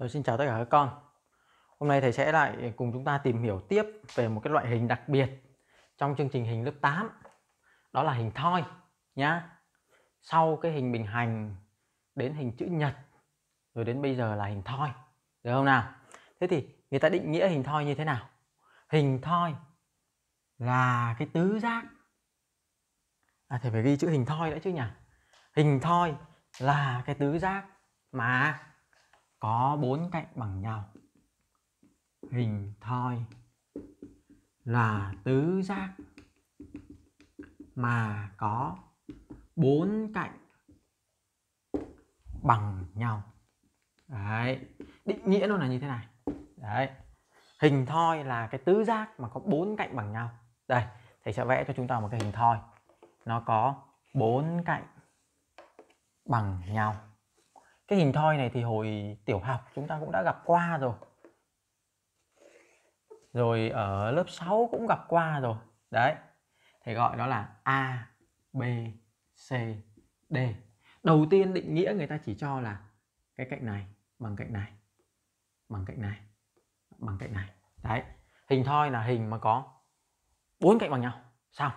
Rồi, xin chào tất cả các con Hôm nay thầy sẽ lại cùng chúng ta tìm hiểu tiếp về một cái loại hình đặc biệt trong chương trình hình lớp 8 đó là hình thoi nhá sau cái hình bình hành đến hình chữ nhật rồi đến bây giờ là hình thoi được không nào thế thì người ta định nghĩa hình thoi như thế nào hình thoi là cái tứ giác à thầy phải ghi chữ hình thoi đã chứ nhỉ hình thoi là cái tứ giác mà có bốn cạnh bằng nhau hình thoi là tứ giác mà có bốn cạnh bằng nhau đấy định nghĩa nó là như thế này đấy hình thoi là cái tứ giác mà có bốn cạnh bằng nhau đây thầy sẽ vẽ cho chúng ta một cái hình thoi nó có bốn cạnh bằng nhau cái hình thoi này thì hồi tiểu học chúng ta cũng đã gặp qua rồi rồi ở lớp 6 cũng gặp qua rồi đấy thầy gọi nó là a b c d đầu tiên định nghĩa người ta chỉ cho là cái cạnh này bằng cạnh này bằng cạnh này bằng cạnh này đấy hình thoi là hình mà có bốn cạnh bằng nhau xong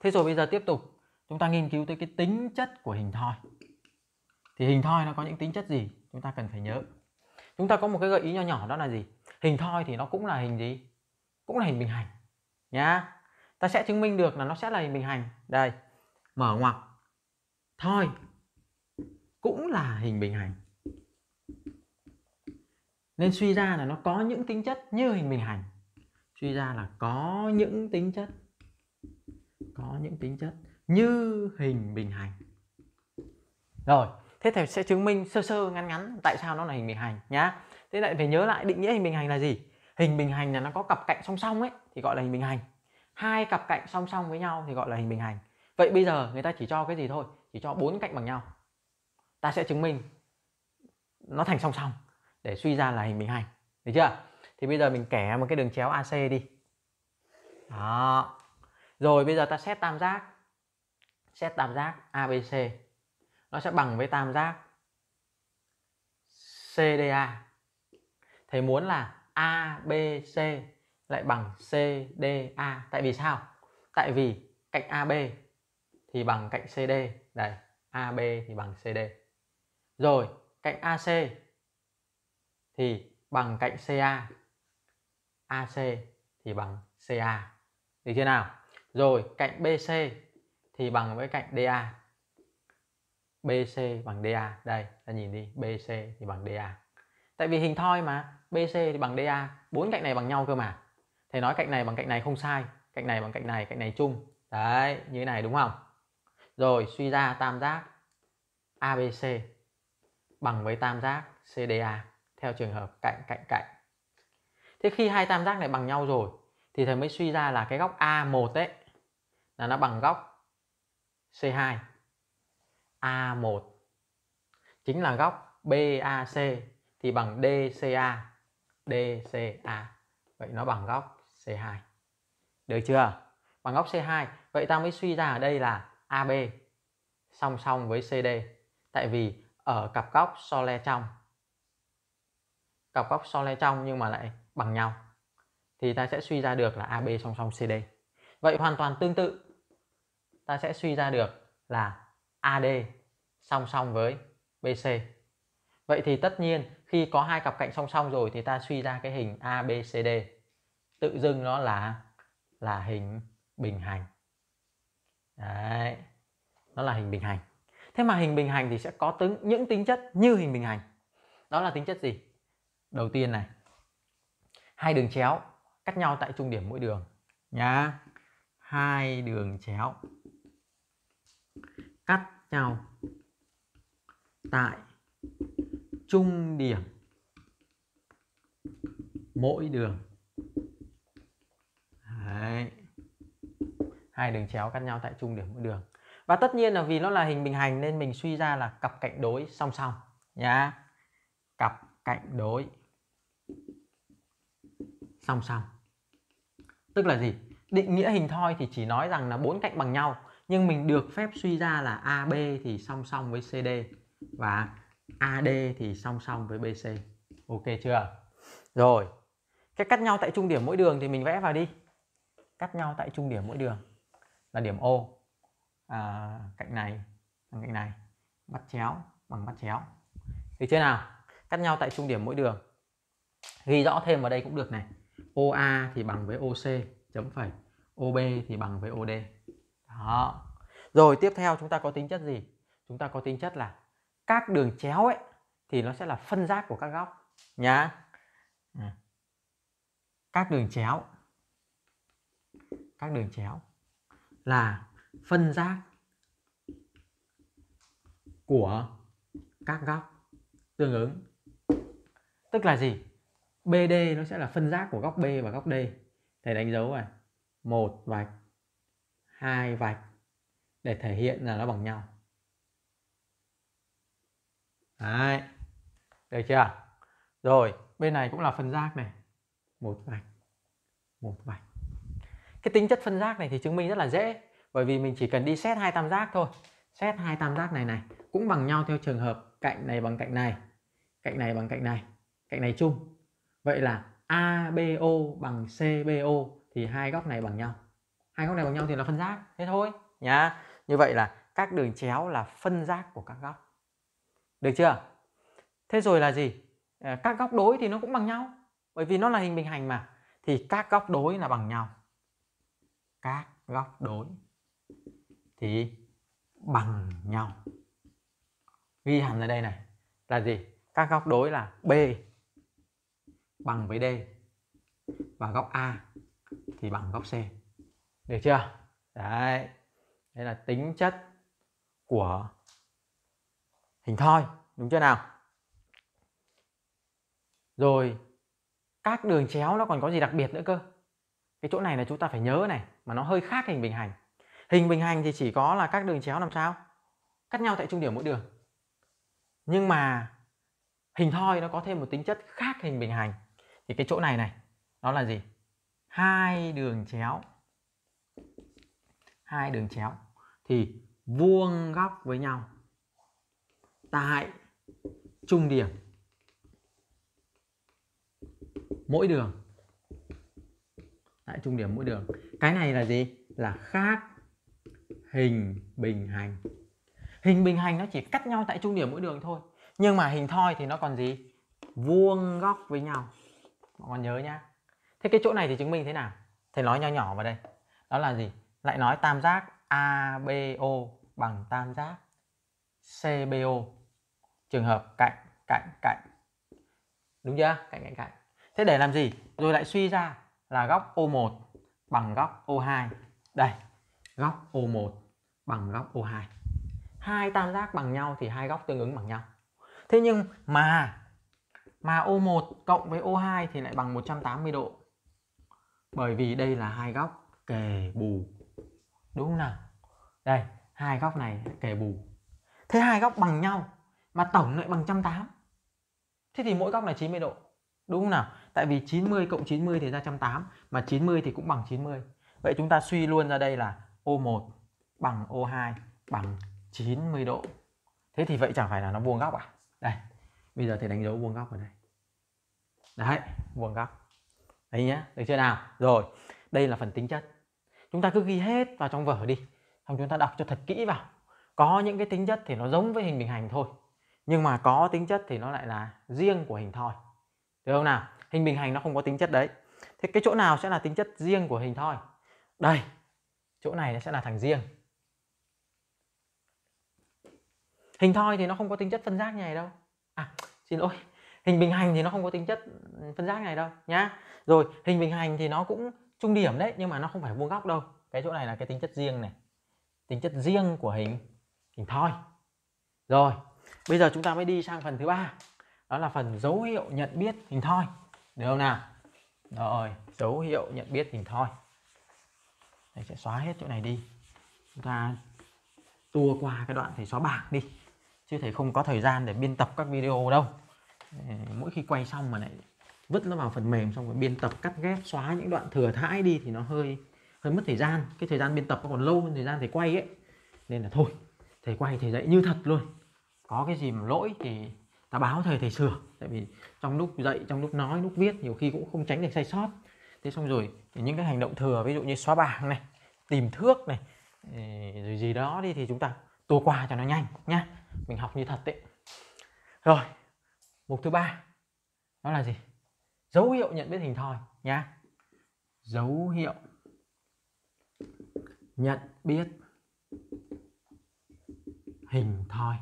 thế rồi bây giờ tiếp tục chúng ta nghiên cứu tới cái tính chất của hình thoi thì hình thoi nó có những tính chất gì chúng ta cần phải nhớ chúng ta có một cái gợi ý nhỏ nhỏ đó là gì hình thoi thì nó cũng là hình gì cũng là hình bình hành nhá ta sẽ chứng minh được là nó sẽ là hình bình hành đây mở ngoặc thoi cũng là hình bình hành nên suy ra là nó có những tính chất như hình bình hành suy ra là có những tính chất có những tính chất như hình bình hành rồi thế thì sẽ chứng minh sơ sơ ngắn ngắn tại sao nó là hình bình hành nhá thế lại phải nhớ lại định nghĩa hình bình hành là gì hình bình hành là nó có cặp cạnh song song ấy thì gọi là hình bình hành hai cặp cạnh song song với nhau thì gọi là hình bình hành vậy bây giờ người ta chỉ cho cái gì thôi chỉ cho bốn cạnh bằng nhau ta sẽ chứng minh nó thành song song để suy ra là hình bình hành được chưa thì bây giờ mình kẻ một cái đường chéo AC đi đó rồi bây giờ ta xét tam giác xét tam giác ABC nó sẽ bằng với tam giác CDA thầy muốn là ABC lại bằng CDA tại vì sao tại vì cạnh AB thì bằng cạnh CD đây AB thì bằng CD rồi cạnh AC thì bằng cạnh CA AC thì bằng CA được chưa nào rồi cạnh BC thì bằng với cạnh DA BC bằng DA đây ta nhìn đi BC thì bằng DA tại vì hình thoi mà BC thì bằng DA bốn cạnh này bằng nhau cơ mà thầy nói cạnh này bằng cạnh này không sai cạnh này bằng cạnh này cạnh này chung đấy như thế này đúng không rồi suy ra tam giác ABC bằng với tam giác CDA theo trường hợp cạnh cạnh cạnh thế khi hai tam giác này bằng nhau rồi thì thầy mới suy ra là cái góc A1 ấy là nó bằng góc C2 A1 chính là góc BAC thì bằng DCA DCA vậy nó bằng góc C2 được chưa bằng góc C2 vậy ta mới suy ra ở đây là AB song song với CD tại vì ở cặp góc so le trong cặp góc so le trong nhưng mà lại bằng nhau thì ta sẽ suy ra được là AB song song CD vậy hoàn toàn tương tự ta sẽ suy ra được là AD song song với BC. Vậy thì tất nhiên khi có hai cặp cạnh song song rồi thì ta suy ra cái hình ABCD. Tự dưng nó là là hình bình hành. Đấy. Nó là hình bình hành. Thế mà hình bình hành thì sẽ có tính, những tính chất như hình bình hành. Đó là tính chất gì? Đầu tiên này. Hai đường chéo cắt nhau tại trung điểm mỗi đường nhá. Hai đường chéo cắt nhau tại trung điểm mỗi đường Đấy. hai đường chéo cắt nhau tại trung điểm mỗi đường và tất nhiên là vì nó là hình bình hành nên mình suy ra là cặp cạnh đối song song nhá cặp cạnh đối song song tức là gì định nghĩa hình thoi thì chỉ nói rằng là bốn cạnh bằng nhau nhưng mình được phép suy ra là AB thì song song với CD và AD thì song song với BC ok chưa rồi cái cắt nhau tại trung điểm mỗi đường thì mình vẽ vào đi cắt nhau tại trung điểm mỗi đường là điểm O à, cạnh này bằng cạnh này bắt chéo bằng bắt chéo được chưa nào cắt nhau tại trung điểm mỗi đường ghi rõ thêm vào đây cũng được này OA thì bằng với OC chấm phẩy OB thì bằng với OD đó. Rồi tiếp theo chúng ta có tính chất gì? Chúng ta có tính chất là các đường chéo ấy thì nó sẽ là phân giác của các góc nhá. Các đường chéo các đường chéo là phân giác của các góc tương ứng. Tức là gì? BD nó sẽ là phân giác của góc B và góc D. Thầy đánh dấu này. Một vạch hai vạch để thể hiện là nó bằng nhau Đấy. Được chưa? Rồi, bên này cũng là phân giác này. Một vạch. Một vạch. Cái tính chất phân giác này thì chứng minh rất là dễ. Bởi vì mình chỉ cần đi xét hai tam giác thôi. Xét hai tam giác này này. Cũng bằng nhau theo trường hợp cạnh này bằng cạnh này. Cạnh này bằng cạnh này. Cạnh này chung. Vậy là ABO bằng CBO thì hai góc này bằng nhau hai góc này bằng nhau thì là phân giác thế thôi nhá như vậy là các đường chéo là phân giác của các góc được chưa thế rồi là gì à, các góc đối thì nó cũng bằng nhau bởi vì nó là hình bình hành mà thì các góc đối là bằng nhau các góc đối thì bằng nhau ghi hẳn ra đây này là gì các góc đối là b bằng với d và góc a thì bằng góc c được chưa đấy đây là tính chất của hình thoi đúng chưa nào rồi các đường chéo nó còn có gì đặc biệt nữa cơ cái chỗ này là chúng ta phải nhớ này mà nó hơi khác hình bình hành hình bình hành thì chỉ có là các đường chéo làm sao cắt nhau tại trung điểm mỗi đường nhưng mà hình thoi nó có thêm một tính chất khác hình bình hành thì cái chỗ này này đó là gì hai đường chéo hai đường chéo thì vuông góc với nhau tại trung điểm mỗi đường tại trung điểm mỗi đường cái này là gì là khác hình bình hành hình bình hành nó chỉ cắt nhau tại trung điểm mỗi đường thôi nhưng mà hình thoi thì nó còn gì vuông góc với nhau mọi con nhớ nhá thế cái chỗ này thì chứng minh thế nào thầy nói nho nhỏ vào đây đó là gì lại nói tam giác ABO bằng tam giác CBO trường hợp cạnh cạnh cạnh đúng chưa cạnh cạnh cạnh thế để làm gì rồi lại suy ra là góc O1 bằng góc O2 đây góc O1 bằng góc O2 hai tam giác bằng nhau thì hai góc tương ứng bằng nhau thế nhưng mà mà O1 cộng với O2 thì lại bằng 180 độ bởi vì đây là hai góc kề bù đúng không nào đây hai góc này kề bù thế hai góc bằng nhau mà tổng lại bằng 180 thế thì mỗi góc là 90 độ đúng không nào tại vì 90 cộng 90 thì ra 180 mà 90 thì cũng bằng 90 vậy chúng ta suy luôn ra đây là O1 bằng O2 bằng 90 độ thế thì vậy chẳng phải là nó vuông góc à đây bây giờ thì đánh dấu vuông góc ở đây đấy vuông góc đấy nhá được chưa nào rồi đây là phần tính chất chúng ta cứ ghi hết vào trong vở đi xong chúng ta đọc cho thật kỹ vào có những cái tính chất thì nó giống với hình bình hành thôi nhưng mà có tính chất thì nó lại là riêng của hình thoi được không nào hình bình hành nó không có tính chất đấy thế cái chỗ nào sẽ là tính chất riêng của hình thoi đây chỗ này nó sẽ là thằng riêng hình thoi thì nó không có tính chất phân giác này đâu à xin lỗi hình bình hành thì nó không có tính chất ừ, phân giác này đâu nhá rồi hình bình hành thì nó cũng trung điểm đấy nhưng mà nó không phải vuông góc đâu cái chỗ này là cái tính chất riêng này tính chất riêng của hình hình thoi rồi bây giờ chúng ta mới đi sang phần thứ ba đó là phần dấu hiệu nhận biết hình thoi được không nào rồi dấu hiệu nhận biết hình thoi thầy sẽ xóa hết chỗ này đi chúng ta tua qua cái đoạn thầy xóa bảng đi chứ thầy không có thời gian để biên tập các video đâu mỗi khi quay xong mà lại vứt nó vào phần mềm xong rồi biên tập cắt ghép xóa những đoạn thừa thãi đi thì nó hơi hơi mất thời gian cái thời gian biên tập nó còn lâu hơn thời gian thầy quay ấy nên là thôi thầy quay thầy dạy như thật luôn có cái gì mà lỗi thì ta báo thầy thầy sửa tại vì trong lúc dạy trong lúc nói lúc viết nhiều khi cũng không tránh được sai sót thế xong rồi những cái hành động thừa ví dụ như xóa bảng này tìm thước này rồi gì đó đi thì chúng ta tua qua cho nó nhanh nhá mình học như thật đấy rồi mục thứ ba đó là gì dấu hiệu nhận biết hình thoi nha. dấu hiệu nhận biết hình thoi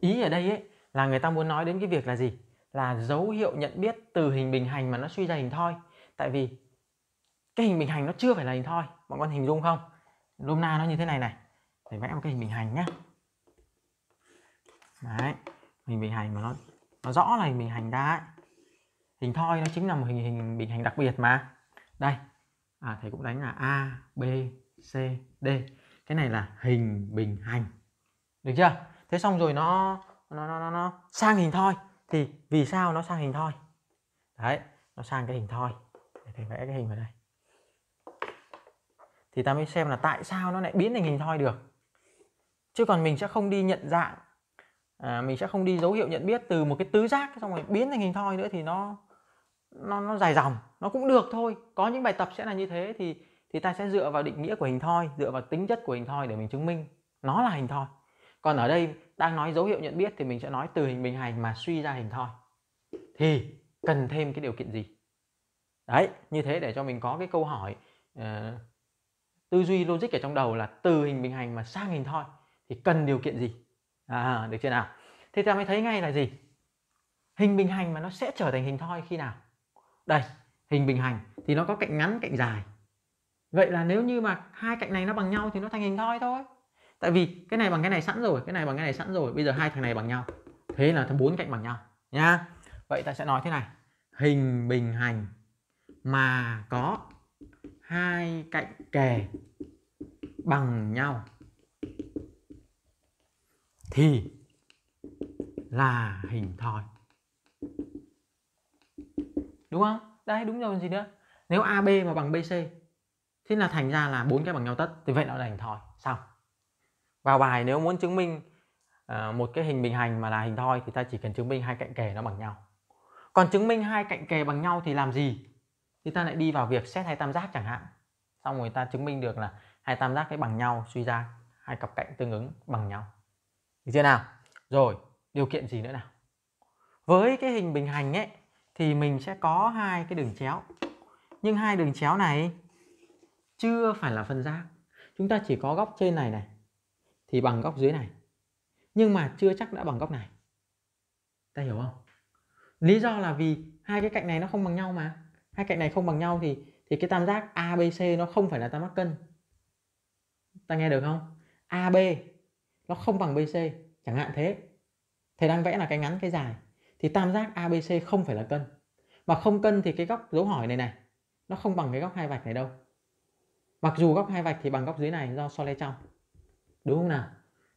ý ở đây ấy là người ta muốn nói đến cái việc là gì là dấu hiệu nhận biết từ hình bình hành mà nó suy ra hình thoi tại vì cái hình bình hành nó chưa phải là hình thoi bọn con hình dung không lôm na nó như thế này này để vẽ một cái hình bình hành nhé. đấy hình bình hành mà nó nó rõ là hình bình hành ra ấy. hình thoi nó chính là một hình hình bình hành đặc biệt mà đây à, thầy cũng đánh là a b c d cái này là hình bình hành được chưa thế xong rồi nó nó nó nó, nó sang hình thoi thì vì sao nó sang hình thoi đấy nó sang cái hình thoi để thầy vẽ cái hình vào đây thì ta mới xem là tại sao nó lại biến thành hình thoi được chứ còn mình sẽ không đi nhận dạng à, mình sẽ không đi dấu hiệu nhận biết từ một cái tứ giác xong rồi biến thành hình thoi nữa thì nó nó nó dài dòng nó cũng được thôi có những bài tập sẽ là như thế thì thì ta sẽ dựa vào định nghĩa của hình thoi dựa vào tính chất của hình thoi để mình chứng minh nó là hình thoi còn ở đây đang nói dấu hiệu nhận biết thì mình sẽ nói từ hình bình hành mà suy ra hình thoi thì cần thêm cái điều kiện gì đấy như thế để cho mình có cái câu hỏi uh, tư duy logic ở trong đầu là từ hình bình hành mà sang hình thoi thì cần điều kiện gì à, được chưa nào thế ta mới thấy ngay là gì hình bình hành mà nó sẽ trở thành hình thoi khi nào đây hình bình hành thì nó có cạnh ngắn cạnh dài vậy là nếu như mà hai cạnh này nó bằng nhau thì nó thành hình thoi thôi tại vì cái này bằng cái này sẵn rồi cái này bằng cái này sẵn rồi bây giờ hai thằng này bằng nhau thế là thằng bốn cạnh bằng nhau Nha. vậy ta sẽ nói thế này hình bình hành mà có hai cạnh kề bằng nhau thì là hình thoi đúng không đây đúng rồi gì nữa nếu ab mà bằng bc thế là thành ra là bốn cái bằng nhau tất thì vậy nó là hình thoi xong vào bài nếu muốn chứng minh ờ, một cái hình bình hành mà là hình thoi thì ta chỉ cần chứng minh hai cạnh kề nó bằng nhau còn chứng minh hai cạnh kề bằng nhau thì làm gì thì ta lại đi vào việc xét hai tam giác chẳng hạn xong người ta chứng minh được là hai tam giác cái bằng nhau suy ra hai cặp cạnh tương ứng bằng nhau được chưa nào? Rồi, điều kiện gì nữa nào? Với cái hình bình hành ấy thì mình sẽ có hai cái đường chéo. Nhưng hai đường chéo này chưa phải là phân giác. Chúng ta chỉ có góc trên này này thì bằng góc dưới này. Nhưng mà chưa chắc đã bằng góc này. Ta hiểu không? Lý do là vì hai cái cạnh này nó không bằng nhau mà. Hai cạnh này không bằng nhau thì thì cái tam giác ABC nó không phải là tam giác cân. Ta nghe được không? AB nó không bằng BC chẳng hạn thế thầy đang vẽ là cái ngắn cái dài thì tam giác ABC không phải là cân mà không cân thì cái góc dấu hỏi này này nó không bằng cái góc hai vạch này đâu mặc dù góc hai vạch thì bằng góc dưới này do so le trong đúng không nào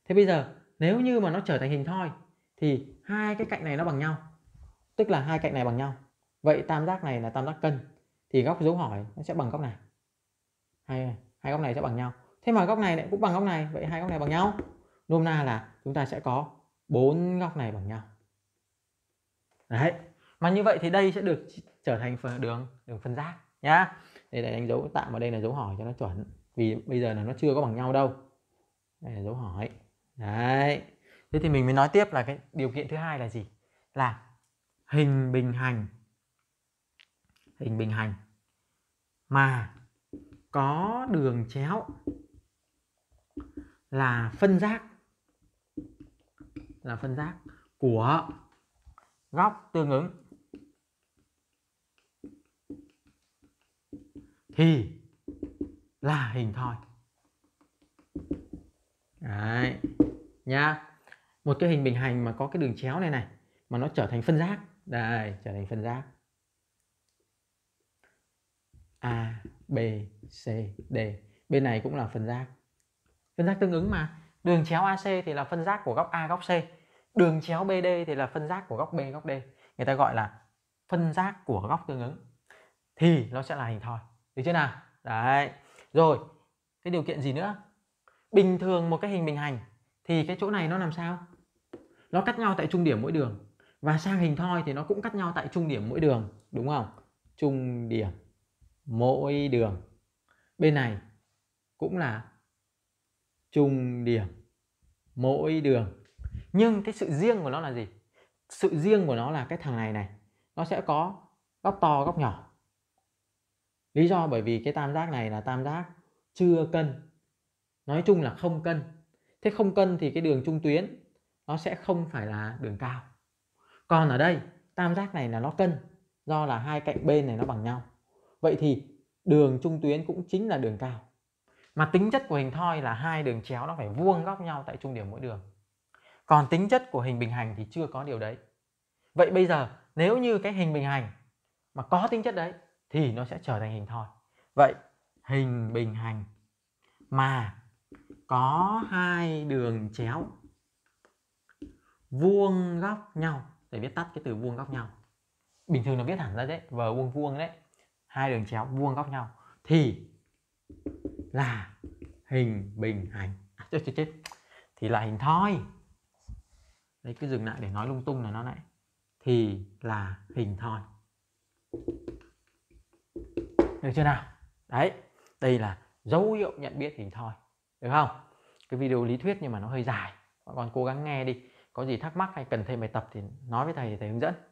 thế bây giờ nếu như mà nó trở thành hình thoi thì hai cái cạnh này nó bằng nhau tức là hai cạnh này bằng nhau vậy tam giác này là tam giác cân thì góc dấu hỏi nó sẽ bằng góc này hai hai góc này sẽ bằng nhau thế mà góc này lại cũng bằng góc này vậy hai góc này bằng nhau nôm na là chúng ta sẽ có bốn góc này bằng nhau đấy mà như vậy thì đây sẽ được trở thành phần đường đường phân giác nhá đây để đánh dấu tạm vào đây là dấu hỏi cho nó chuẩn vì bây giờ là nó chưa có bằng nhau đâu đây là dấu hỏi đấy thế thì mình mới nói tiếp là cái điều kiện thứ hai là gì là hình bình hành hình bình hành mà có đường chéo là phân giác là phân giác của góc tương ứng thì là hình thoi đấy nhá một cái hình bình hành mà có cái đường chéo này này mà nó trở thành phân giác đây trở thành phân giác a b c d bên này cũng là phân giác phân giác tương ứng mà Đường chéo AC thì là phân giác của góc A góc C. Đường chéo BD thì là phân giác của góc B góc D. Người ta gọi là phân giác của góc tương ứng. Thì nó sẽ là hình thoi. Được chưa nào? Đấy. Rồi, cái điều kiện gì nữa? Bình thường một cái hình bình hành thì cái chỗ này nó làm sao? Nó cắt nhau tại trung điểm mỗi đường. Và sang hình thoi thì nó cũng cắt nhau tại trung điểm mỗi đường, đúng không? Trung điểm mỗi đường. Bên này cũng là trung điểm mỗi đường nhưng cái sự riêng của nó là gì sự riêng của nó là cái thằng này này nó sẽ có góc to góc nhỏ lý do bởi vì cái tam giác này là tam giác chưa cân nói chung là không cân thế không cân thì cái đường trung tuyến nó sẽ không phải là đường cao còn ở đây tam giác này là nó cân do là hai cạnh bên này nó bằng nhau vậy thì đường trung tuyến cũng chính là đường cao mà tính chất của hình thoi là hai đường chéo nó phải vuông góc nhau tại trung điểm mỗi đường còn tính chất của hình bình hành thì chưa có điều đấy vậy bây giờ nếu như cái hình bình hành mà có tính chất đấy thì nó sẽ trở thành hình thoi vậy hình bình hành mà có hai đường chéo vuông góc nhau để viết tắt cái từ vuông góc nhau bình thường nó viết hẳn ra đấy vờ vuông vuông đấy hai đường chéo vuông góc nhau thì là hình bình hành à, chết chết chết thì là hình thoi đấy cứ dừng lại để nói lung tung là nó lại thì là hình thoi được chưa nào đấy đây là dấu hiệu nhận biết hình thoi được không cái video lý thuyết nhưng mà nó hơi dài còn cố gắng nghe đi có gì thắc mắc hay cần thêm bài tập thì nói với thầy thì thầy hướng dẫn